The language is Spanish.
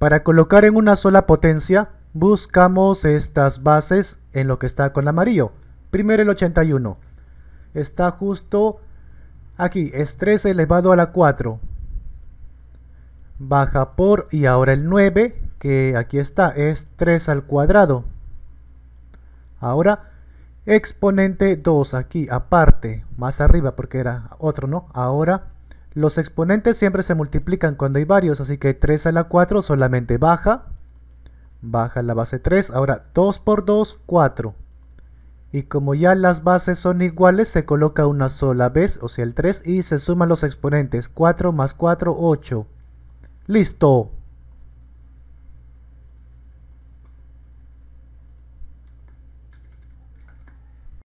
Para colocar en una sola potencia, buscamos estas bases en lo que está con amarillo. Primero el 81. Está justo aquí, es 3 elevado a la 4. Baja por, y ahora el 9, que aquí está, es 3 al cuadrado. Ahora, exponente 2, aquí, aparte, más arriba, porque era otro, ¿no? Ahora, los exponentes siempre se multiplican cuando hay varios, así que 3 a la 4 solamente baja, baja la base 3, ahora 2 por 2, 4. Y como ya las bases son iguales, se coloca una sola vez, o sea el 3, y se suman los exponentes, 4 más 4, 8. ¡Listo!